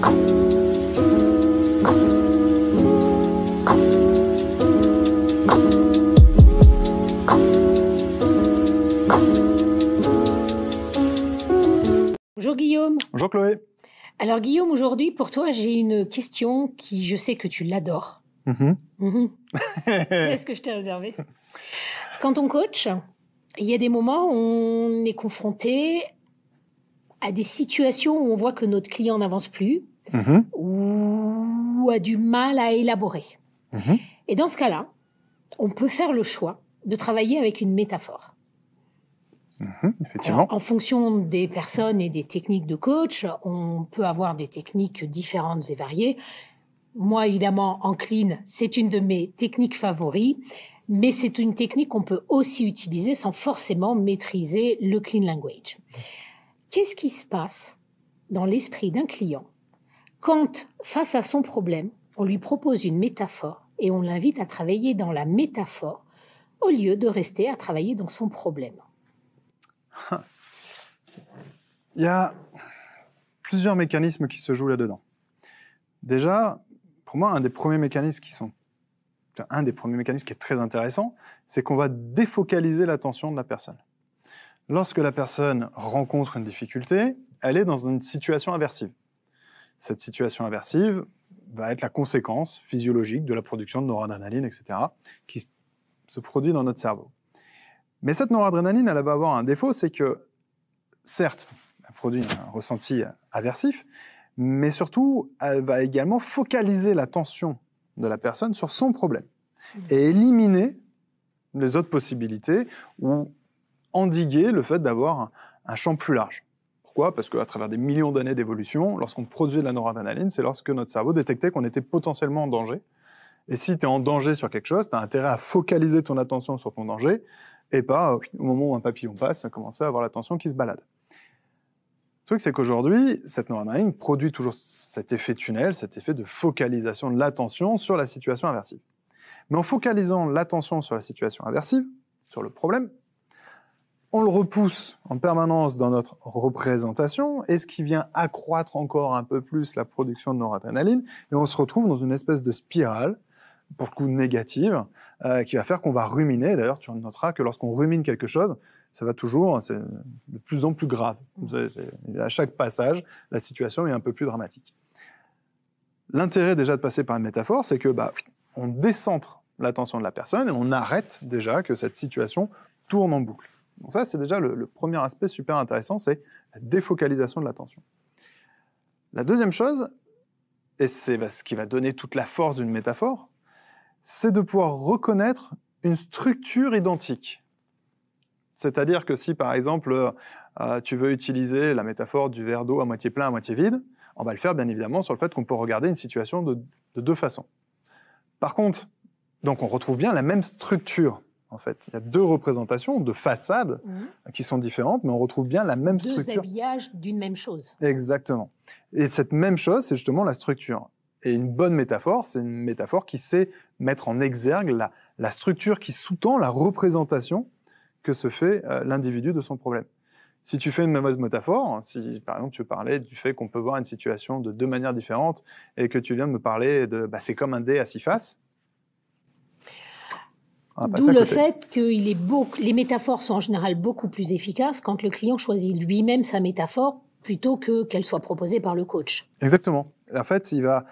Bonjour Guillaume. Bonjour Chloé. Alors Guillaume, aujourd'hui pour toi j'ai une question qui je sais que tu l'adores. Mm-hmm. Mm-hmm. Qu'est-ce que je t'ai réservé Quand on coach, il y a des moments où on est confronté à des situations où on voit que notre client n'avance plus mhm. ou a du mal à élaborer. Mhm. Et dans ce cas-là, on peut faire le choix de travailler avec une métaphore. Mhm, en fonction des personnes et des techniques de coach, on peut avoir des techniques différentes et variées. Moi, évidemment, en clean, c'est une de mes techniques favoris, mais c'est une technique qu'on peut aussi utiliser sans forcément maîtriser le clean language. Qu'est-ce qui se passe dans l'esprit d'un client quand, face à son problème, on lui propose une métaphore et on l'invite à travailler dans la métaphore au lieu de rester à travailler dans son problème Il y a plusieurs mécanismes qui se jouent là-dedans. Déjà, pour moi, un des premiers mécanismes qui sont un des premiers mécanismes qui est très intéressant, c'est qu'on va défocaliser l'attention de la personne. Lorsque la personne rencontre une difficulté, elle est dans une situation aversive. Cette situation aversive va être la conséquence physiologique de la production de noradrénaline, etc., qui se produit dans notre cerveau. Mais cette noradrénaline, elle va avoir un défaut, c'est que, certes, elle produit un ressenti aversif, mais surtout, elle va également focaliser l'attention de la personne sur son problème et éliminer les autres possibilités ou endiguer le fait d'avoir un, champ plus large. Pourquoi Parce qu'à travers des millions d'années d'évolution, lorsqu'on produisait de la noradrénaline, c'est lorsque notre cerveau détectait qu'on était potentiellement en danger. Et si tu es en danger sur quelque chose, tu as intérêt à focaliser ton attention sur ton danger et pas euh, au moment où un papillon passe, commencer à avoir l'attention qui se balade. Le truc, c'est qu'aujourd'hui, cette noradrénaline produit toujours cet effet tunnel, cet effet de focalisation de l'attention sur la situation aversive. Mais en focalisant l'attention sur la situation aversive, sur le problème, on le repousse en permanence dans notre représentation, et ce qui vient accroître encore un peu plus la production de noradrénaline, et on se retrouve dans une espèce de spirale, pour le coup négative, euh, qui va faire qu'on va ruminer. D'ailleurs, tu noteras que lorsqu'on rumine quelque chose, ça va toujours, hein, c'est de plus en plus grave. à chaque passage, la situation est un peu plus dramatique. L'intérêt déjà de passer par une métaphore, c'est que bah, on décentre l'attention de la personne et on arrête déjà que cette situation tourne en boucle. Donc ça, c'est déjà le, premier aspect super intéressant, c'est la défocalisation de l'attention. La deuxième chose, et c'est bah, ce qui va donner toute la force d'une métaphore, c'est de pouvoir reconnaître une structure identique. C'est-à-dire que si, par exemple, euh, euh, tu veux utiliser la métaphore du verre d'eau à moitié plein, à moitié vide, on va le faire, bien évidemment, sur le fait qu'on peut regarder une situation de, de deux façons. Par contre, donc on retrouve bien la même structure en fait. Il y a deux représentations de façades mhm. qui sont différentes, mais on retrouve bien la même structure. Deux habillages d'une même chose. Exactement. Et cette même chose, c'est justement la structure. Et une bonne métaphore, c'est une métaphore qui sait mettre en exergue la, structure qui sous-tend la représentation que se fait euh, l'individu de son problème. Si tu fais une mauvaise métaphore, hein, si par exemple tu parlais du fait qu'on peut voir une situation de deux manières différentes et que tu viens de me parler de bah, c'est comme un dé à six faces, D'où le fait que les métaphores sont en général beaucoup plus efficaces quand le client choisit lui-même sa métaphore plutôt que qu'elle soit proposée par le coach. Exactement. En fait, il va,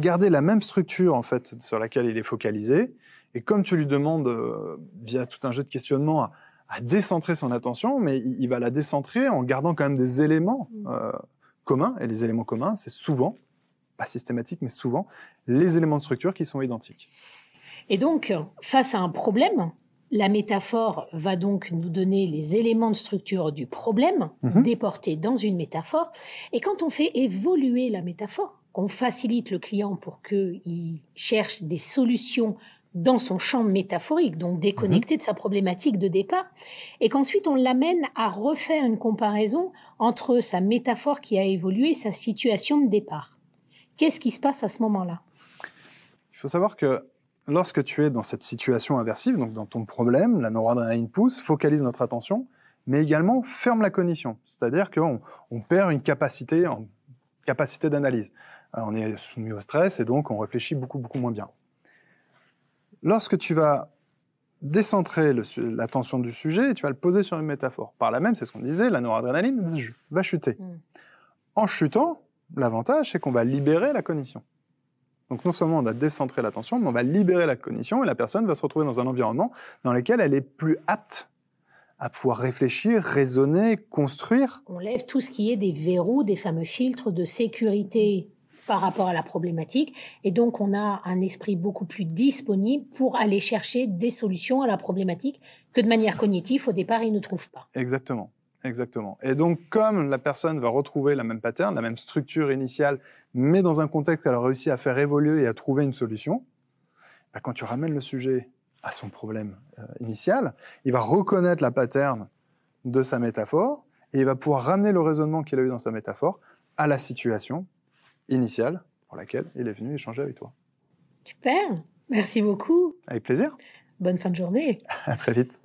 garder la même structure en fait sur laquelle il est focalisé. Et comme tu lui demandes euh, via tout un jeu de questionnement à, décentrer son attention, mais il, va la décentrer en gardant quand même des éléments mm. euh, communs. Et les éléments communs, c'est souvent, pas systématique, mais souvent, les éléments de structure qui sont identiques. Et donc, face à un problème, la métaphore va donc nous donner les éléments de structure du problème, mhm. déportés dans une métaphore. Et quand on fait évoluer la métaphore, qu'on facilite le client pour qu'il cherche des solutions dans son champ métaphorique, donc déconnecté mhm. de sa problématique de départ, et qu'ensuite on l'amène à refaire une comparaison entre sa métaphore qui a évolué et sa situation de départ. Qu'est-ce qui se passe à ce moment-là Il faut savoir que lorsque tu es dans cette situation inversive, donc dans ton problème, la noradrénaline pousse, focalise notre attention, mais également ferme la cognition. C'est-à-dire qu'on on perd une capacité, capacité d'analyse. Euh, on est soumis au stress et donc on réfléchit beaucoup, beaucoup moins bien. Lorsque tu vas décentrer l'attention du sujet tu vas le poser sur une métaphore, par là même, c'est ce qu'on disait, la noradrénaline va chuter. Mm. En chutant, l'avantage, c'est qu'on va libérer la cognition. Donc non seulement on a décentré l'attention, mais on va libérer la cognition et la personne va se retrouver dans un environnement dans lequel elle est plus apte à pouvoir réfléchir, raisonner, construire. On lève tout ce qui est des verrous, des fameux filtres de sécurité par rapport à la problématique. Et donc, on a un esprit beaucoup plus disponible pour aller chercher des solutions à la problématique que de manière cognitive, au départ, il ne trouve pas. Exactement. Exactement. Et donc, comme la personne va retrouver la même pattern, la même structure initiale, mais dans un contexte qu'elle a réussi à faire évoluer et à trouver une solution, bah, quand tu ramènes le sujet à son problème euh, initial, il va reconnaître la pattern de sa métaphore et il va pouvoir ramener le raisonnement qu'il a eu dans sa métaphore à la situation initiale pour laquelle il est venu échanger avec toi. Super, merci beaucoup. Avec plaisir. Bonne fin de journée. à très vite.